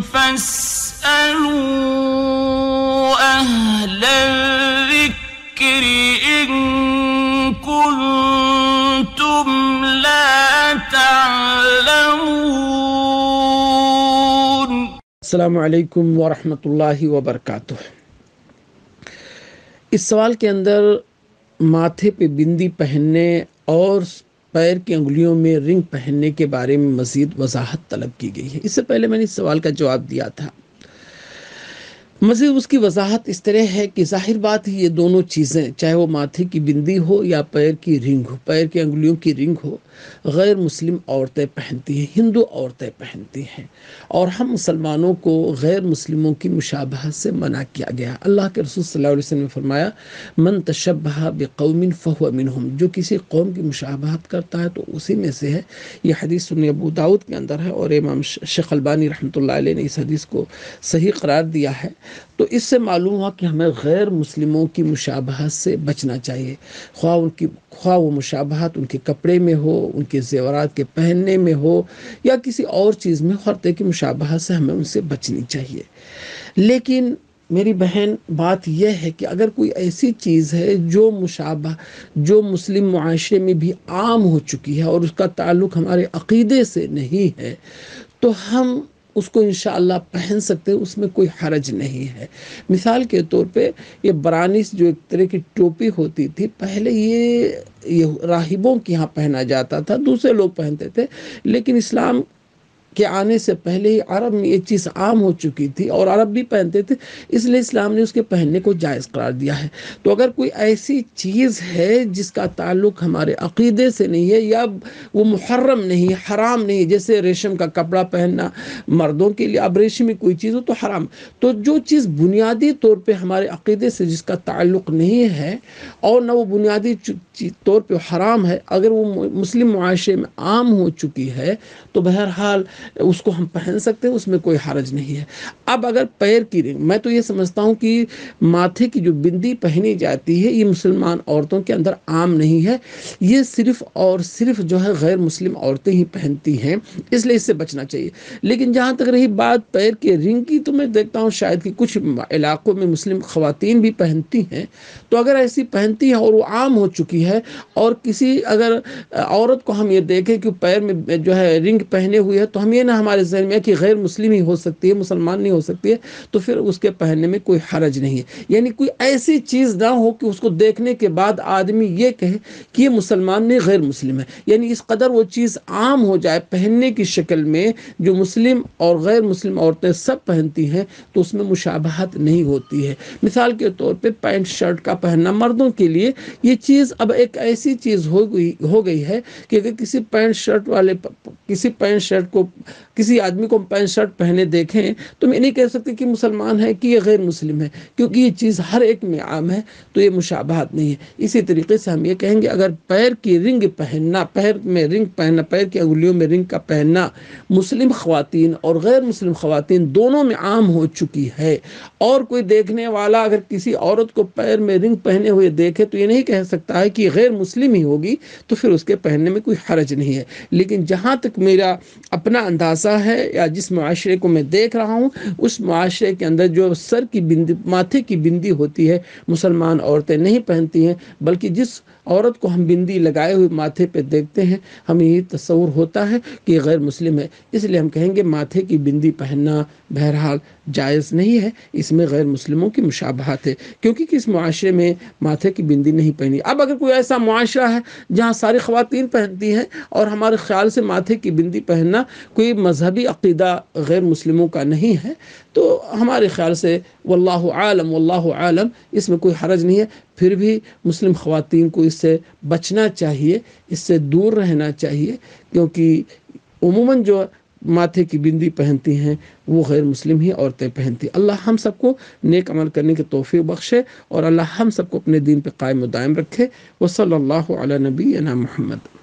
أهل الذكر إن كنتم لا تعلمون السلام علیکم ورحمۃ اللہ وبرکاتہ اس سوال کے اندر ماتھے پہ بندی پہننے اور پیر کی انگلیوں میں رنگ پہننے کے بارے میں مزید وضاحت طلب کی گئی ہے اس سے پہلے میں نے اس سوال کا جواب دیا تھا مزید اس کی وضاحت اس طرح ہے کہ ظاہر بات ہی یہ دونوں چیزیں چاہے وہ ماتھے کی بندی ہو یا پیر کی رنگ ہو پیر کی انگلیوں کی رنگ ہو غیر مسلم عورتیں پہنتی ہیں ہندو عورتیں پہنتی ہیں اور ہم مسلمانوں کو غیر مسلموں کی مشابہ سے منع کیا گیا اللہ کے رسول صلی اللہ علیہ وسلم نے فرمایا من تشبہ بقوم فہو منہم جو کسی قوم کی مشابہت کرتا ہے تو اسی میں سے ہے یہ حدیث سنی ابو داود کے اندر ہے اور امام شیخ البانی رحمۃ اللہ علیہ نے اس حدیث کو صحیح قرار دیا ہے تو اس سے معلوم ہوا کہ ہمیں غیر مسلموں کی مشابہات سے بچنا چاہیے خواہ ان کی خواہ وہ مشابہات ان کے کپڑے میں ہو ان کے زیورات کے پہننے میں ہو یا کسی اور چیز میں خرطے کی مشابہات سے ہمیں ان سے بچنی چاہیے لیکن میری بہن بات یہ ہے کہ اگر کوئی ایسی چیز ہے جو مشابہ جو مسلم معاشرے میں بھی عام ہو چکی ہے اور اس کا تعلق ہمارے عقیدے سے نہیں ہے تو ہم اس کو انشاءاللہ پہن سکتے اس میں کوئی حرج نہیں ہے مثال کے طور پہ یہ برانس جو ایک طرح کی ٹوپی ہوتی تھی پہلے یہ یہ راہبوں کے ہاں پہنا جاتا تھا دوسرے لوگ پہنتے تھے لیکن اسلام کے آنے سے پہلے ہی عرب میں یہ چیز عام ہو چکی تھی اور عرب بھی پہنتے تھے اس لیے اسلام نے اس کے پہننے کو جائز قرار دیا ہے تو اگر کوئی ایسی چیز ہے جس کا تعلق ہمارے عقیدے سے نہیں ہے یا وہ محرم نہیں حرام نہیں جیسے ریشم کا کپڑا پہننا مردوں کے لیے اب ریشمی کوئی چیز ہو تو حرام تو جو چیز بنیادی طور پہ ہمارے عقیدے سے جس کا تعلق نہیں ہے اور نہ وہ بنیادی طور پہ حرام ہے اگر وہ مسلم معاشرے میں عام ہو چکی ہے تو بہرحال اس کو ہم پہن سکتے ہیں اس میں کوئی حرج نہیں ہے اب اگر پیر کی رنگ میں تو یہ سمجھتا ہوں کہ ماتھے کی جو بندی پہنی جاتی ہے یہ مسلمان عورتوں کے اندر عام نہیں ہے یہ صرف اور صرف جو ہے غیر مسلم عورتیں ہی پہنتی ہیں اس لیے اس سے بچنا چاہیے لیکن جہاں تک رہی بات پیر کے رنگ کی تو میں دیکھتا ہوں شاید کہ کچھ علاقوں میں مسلم خواتین بھی پہنتی ہیں تو اگر ایسی پہنتی ہیں اور وہ عام ہو چکی ہے اور کسی اگر عورت کو ہم یہ دیکھیں کہ پیر میں جو ہے رنگ پہنے ہوئی ہے تو ہم ہم یہ نہ ہمارے ذہن میں ہے کہ غیر مسلم ہی ہو سکتی ہے مسلمان نہیں ہو سکتی ہے تو پھر اس کے پہننے میں کوئی حرج نہیں ہے یعنی کوئی ایسی چیز نہ ہو کہ کہ اس کو دیکھنے کے بعد آدمی یہ یہ کہے مسلمان نہیں غیر مسلم ہے یعنی اس قدر وہ چیز عام ہو جائے پہننے کی شکل میں جو مسلم اور غیر مسلم عورتیں سب پہنتی ہیں تو اس میں مشابہت نہیں ہوتی ہے مثال کے طور پہ پینٹ شرٹ کا پہننا مردوں کے لیے یہ چیز اب ایک ایسی چیز ہو گئی ہے کہ اگر کسی پینٹ شرٹ والے کسی پینٹ شرٹ کو کسی آدمی کو پینٹ شرٹ پہنے دیکھیں تو میں نہیں کہہ سکتے کہ مسلمان ہے کہ یہ غیر مسلم ہے کیونکہ یہ چیز ہر ایک میں عام ہے تو یہ مشابہات نہیں ہے اسی طریقے سے ہم یہ کہیں گے اگر پیر کی رنگ پہننا پیر میں رنگ پہننا پیر کی انگلیوں میں رنگ کا پہننا مسلم خواتین اور غیر مسلم خواتین دونوں میں عام ہو چکی ہے اور کوئی دیکھنے والا اگر کسی عورت کو پیر میں رنگ پہنے ہوئے دیکھے تو یہ نہیں کہہ سکتا ہے کہ غیر مسلم ہی ہوگی تو پھر اس کے پہننے میں کوئی حرج نہیں ہے لیکن جہاں تک میرا اپنا اندازہ ہے یا جس معاشرے کو میں دیکھ رہا ہوں اس معاشرے کے اندر جو سر کی بندی ماتھے کی بندی ہوتی ہے مسلمان عورتیں نہیں پہنتی ہیں بلکہ جس عورت کو ہم بندی لگائے ہوئے ماتھے پہ دیکھتے ہیں ہمیں یہ تصور ہوتا ہے کہ یہ غیر مسلم ہے اس لیے ہم کہیں گے ماتھے کی بندی پہننا بہرحال جائز نہیں ہے اس میں غیر مسلموں کی مشابہات ہے کیونکہ کس معاشرے میں ماتھے کی بندی نہیں پہنی اب اگر کوئی ایسا معاشرہ ہے جہاں ساری خواتین پہنتی ہیں اور ہمارے خیال سے ماتھے کی بندی پہننا کوئی مذہبی عقیدہ غیر مسلموں کا نہیں ہے تو ہمارے خیال سے واللہ عالم واللہ عالم اس میں کوئی حرج نہیں ہے پھر بھی مسلم خواتین کو اس سے بچنا چاہیے اس سے دور رہنا چاہیے کیونکہ عموماً جو ماتھے کی بندی پہنتی ہیں وہ غیر مسلم ہی عورتیں پہنتی اللہ ہم سب کو نیک عمل کرنے کے توفیق بخشے اور اللہ ہم سب کو اپنے دین پہ قائم و دائم رکھے وہ صلی اللہ علیہ نبی محمد